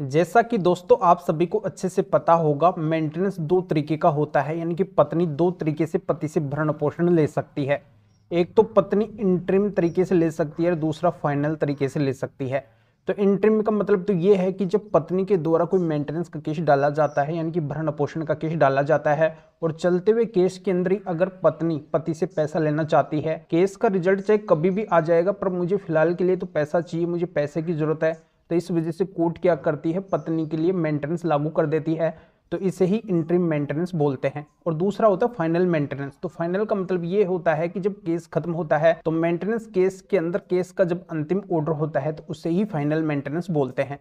जैसा कि दोस्तों आप सभी को अच्छे से पता होगा मेंटेनेंस दो तरीके का होता है यानी कि पत्नी दो तरीके से पति से भरण पोषण ले सकती है एक तो पत्नी इंट्रीम तरीके से ले सकती है और दूसरा फाइनल तरीके से ले सकती है तो इंट्रिम का मतलब तो ये है कि जब पत्नी के द्वारा कोई मेंटेनेंस का केस डाला जाता है यानी कि भरण पोषण का केस डाला जाता है और चलते हुए केस के अंदर ही अगर पत्नी पति से पैसा लेना चाहती है केस का रिजल्ट चाहे कभी भी आ जाएगा पर मुझे फिलहाल के लिए तो पैसा चाहिए मुझे पैसे की जरूरत है तो इस वजह से कोर्ट क्या करती है पत्नी के लिए मेंटेनेंस लागू कर देती है तो इसे ही इंट्रीम मेंटेनेंस बोलते हैं और दूसरा होता है फाइनल मेंटेनेंस तो फाइनल का मतलब ये होता है कि जब केस खत्म होता है तो मेंटेनेंस केस के अंदर केस का जब अंतिम ऑर्डर होता है तो उसे ही फाइनल मेंटेनेंस बोलते हैं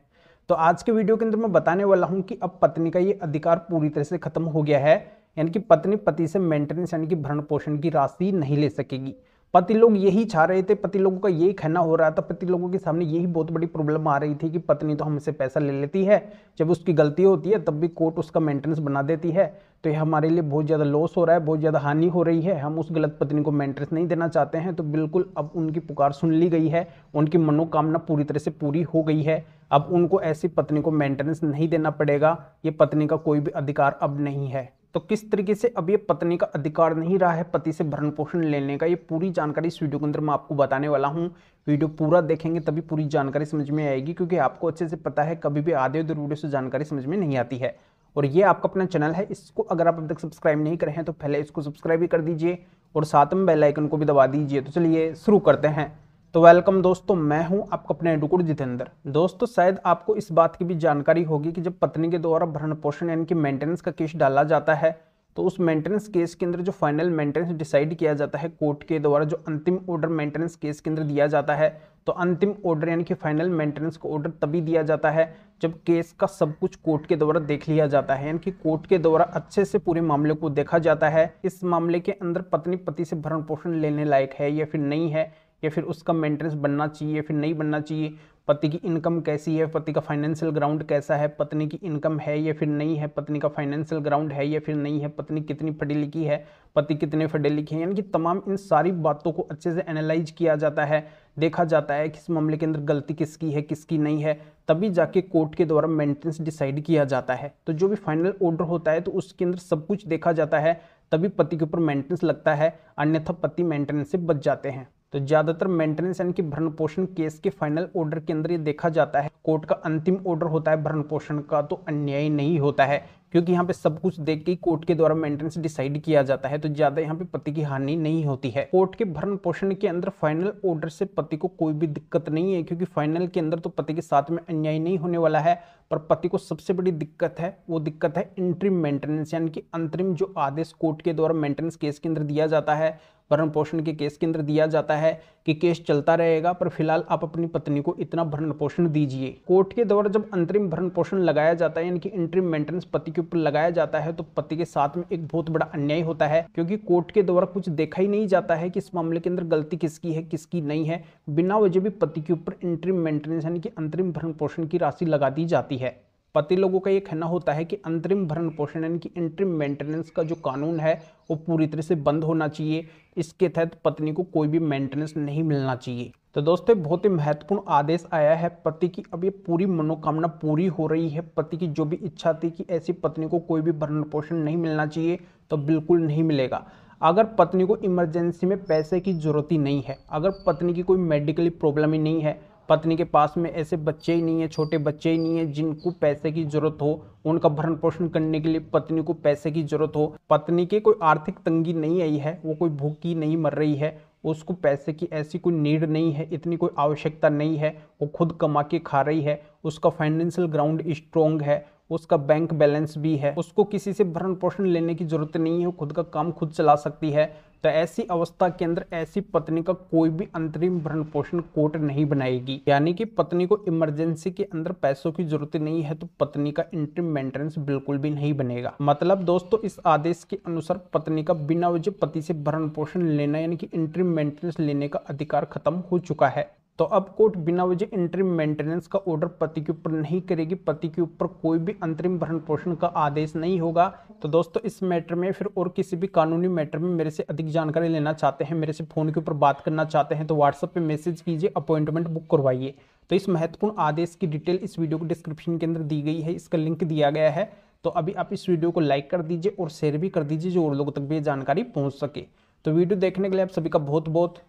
तो आज के वीडियो के अंदर मैं बताने वाला हूँ कि अब पत्नी का ये अधिकार पूरी तरह से खत्म हो गया है यानी कि पत्नी पति से मेंटेनेंस यानी कि भरण पोषण की राशि नहीं ले सकेगी पति लोग यही चाह रहे थे पति लोगों का यही कहना हो रहा था पति लोगों के सामने यही बहुत बड़ी प्रॉब्लम आ रही थी कि पत्नी तो हमसे पैसा ले लेती है जब उसकी गलती होती है तब भी कोर्ट उसका मेंटेनेंस बना देती है तो ये हमारे लिए बहुत ज़्यादा लॉस हो रहा है बहुत ज़्यादा हानि हो रही है हम उस गलत पत्नी को मेंटेनेंस नहीं देना चाहते हैं तो बिल्कुल अब उनकी पुकार सुन ली गई है उनकी मनोकामना पूरी तरह से पूरी हो गई है अब उनको ऐसी पत्नी को मेंटेनेंस नहीं देना पड़ेगा ये पत्नी का कोई भी अधिकार अब नहीं है तो किस तरीके से अब ये पत्नी का अधिकार नहीं रहा है पति से भरण पोषण लेने का ये पूरी जानकारी इस वीडियो के अंदर मैं आपको बताने वाला हूँ वीडियो पूरा देखेंगे तभी पूरी जानकारी समझ में आएगी क्योंकि आपको अच्छे से पता है कभी भी आधे उधर वीडियो से जानकारी समझ में नहीं आती है और ये आपका अपना चैनल है इसको अगर आप अब तक सब्सक्राइब नहीं करें तो पहले इसको सब्सक्राइब भी कर दीजिए और साथ में बेलाइकन को भी दबा दीजिए तो चलिए शुरू करते हैं तो वेलकम दोस्तों मैं हूं आपका अपने एडुकुट जितेंद्र दोस्तों शायद आपको इस बात की भी जानकारी होगी कि जब पत्नी के द्वारा भरण पोषण यानी कि मेंटेनेंस का केस डाला जाता है तो उस मेंटेनेंस केस के अंदर जो फाइनल मेंटेनेंस डिसाइड किया जाता है कोर्ट के द्वारा जो अंतिम ऑर्डर मेंटेनेंस केस के अंदर दिया जाता है तो अंतिम ऑर्डर यानी कि फाइनल मेंटेनेंस का ऑर्डर तभी दिया जाता है जब केस का सब कुछ कोर्ट के द्वारा देख लिया जाता है यानी कि कोर्ट के द्वारा अच्छे से पूरे मामले को देखा जाता है इस मामले के अंदर पत्नी पति से भरण पोषण लेने लायक है या फिर नहीं है या फिर उसका मेंटेनेंस बनना चाहिए फिर नहीं बनना चाहिए पति की इनकम कैसी है पति का फाइनेंशियल ग्राउंड कैसा है पत्नी की इनकम है या फिर नहीं है पत्नी का फाइनेंशियल ग्राउंड है या फिर नहीं है पत्नी कितनी पढ़ी लिखी है पति कितने पढ़े लिखे हैं यानी कि तमाम इन सारी बातों को अच्छे से एनालाइज किया जाता है देखा जाता है किस मामले के अंदर गलती किसकी है किसकी नहीं है तभी जाके कोर्ट के द्वारा मेंटेनेंस डिसाइड किया जाता है तो जो भी फाइनल ऑर्डर होता है तो उसके अंदर सब कुछ देखा जाता है तभी पति के ऊपर मेंटेनेंस लगता है अन्यथा पति मेंटेनेंस से बच जाते हैं तो ज़्यादातर मेंटेनेंस यानी कि भरण पोषण केस के फाइनल ऑर्डर के अंदर ये देखा जाता है कोर्ट का अंतिम ऑर्डर होता है भरण पोषण का तो अन्याय नहीं होता है क्योंकि यहाँ पे सब कुछ देख के कोर्ट के द्वारा मेंटेनेंस डिसाइड किया जाता है तो ज्यादा यहाँ पे पति की हानि नहीं होती है कोर्ट के भरण पोषण के अंदर फाइनल ऑर्डर से पति को कोई भी दिक्कत नहीं है क्योंकि फाइनल के अंदर तो पति के साथ में अन्याय नहीं होने वाला है पर पति को सबसे बड़ी दिक्कत है वो दिक्कत है इंट्रीम मेंटेनेंस यानी कि अंतरिम जो आदेश कोर्ट के द्वारा मेंटेनेंस केस के अंदर दिया जाता है भरण पोषण के केस के अंदर दिया जाता है कि केस चलता रहेगा पर फिलहाल आप अपनी पत्नी को इतना भरण पोषण दीजिए कोर्ट के द्वारा जब अंतरिम भरण पोषण लगाया जाता है यानी कि इंट्रीम मेंटेनेंस पति के ऊपर लगाया जाता है तो पति के साथ में एक बहुत बड़ा अन्याय होता है क्योंकि कोर्ट के द्वारा कुछ देखा ही नहीं जाता है कि इस मामले के अंदर गलती किसकी है किसकी नहीं है बिना वजह भी पति के ऊपर इंट्रीम मेंटेनेंस यानी कि अंतरिम भरण पोषण की राशि लगा दी जाती है पति लोगों का ये कहना होता है कि अंतरिम भरण पोषण यानी कि इंट्रीम मेंटेनेंस का जो कानून है वो पूरी तरह से बंद होना चाहिए इसके तहत पत्नी को कोई भी मेंटेनेंस नहीं मिलना चाहिए तो दोस्तों बहुत ही महत्वपूर्ण आदेश आया है पति की अब ये पूरी मनोकामना पूरी हो रही है पति की जो भी इच्छा थी कि ऐसी पत्नी को कोई भी भरण पोषण नहीं मिलना चाहिए तो बिल्कुल नहीं मिलेगा अगर पत्नी को इमरजेंसी में पैसे की ज़रूरत ही नहीं है अगर पत्नी की कोई मेडिकली प्रॉब्लम ही नहीं है पत्नी के पास में ऐसे बच्चे ही नहीं है छोटे बच्चे ही नहीं है जिनको पैसे की जरूरत हो उनका भरण पोषण करने के लिए पत्नी को पैसे की जरूरत हो पत्नी के कोई आर्थिक तंगी नहीं आई है वो कोई भूखी नहीं मर रही है उसको पैसे की ऐसी कोई नीड नहीं है इतनी कोई आवश्यकता नहीं है वो खुद कमा के खा रही है उसका फाइनेंशियल ग्राउंड स्ट्रॉन्ग है उसका बैंक बैलेंस भी है उसको किसी से भरण पोषण लेने की जरूरत नहीं है खुद का काम खुद चला सकती है तो ऐसी अवस्था के अंदर ऐसी पत्नी का कोई भी अंतरिम भरण पोषण कोर्ट नहीं बनाएगी यानी कि पत्नी को इमरजेंसी के अंदर पैसों की जरूरत नहीं है तो पत्नी का इंटरिम मेंटेनेंस बिल्कुल भी नहीं बनेगा मतलब दोस्तों इस आदेश के अनुसार पत्नी का बिना वजह पति से भरण पोषण लेना यानी कि इंटरिम मेंटेनेंस लेने का अधिकार खत्म हो चुका है तो अब कोर्ट बिना वजह इंटरिम मेंटेनेंस का ऑर्डर पति के ऊपर नहीं करेगी पति के ऊपर कोई भी अंतरिम भरण पोषण का आदेश नहीं होगा तो दोस्तों इस मैटर में फिर और किसी भी कानूनी मैटर में मेरे से अधिक जानकारी लेना चाहते हैं मेरे से फ़ोन के ऊपर बात करना चाहते हैं तो व्हाट्सएप पे मैसेज कीजिए अपॉइंटमेंट बुक करवाइए तो इस महत्वपूर्ण आदेश की डिटेल इस वीडियो को डिस्क्रिप्शन के अंदर दी गई है इसका लिंक दिया गया है तो अभी आप इस वीडियो को लाइक कर दीजिए और शेयर भी कर दीजिए जो और लोगों तक भी जानकारी पहुँच सके तो वीडियो देखने के लिए आप सभी का बहुत बहुत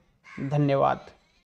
धन्यवाद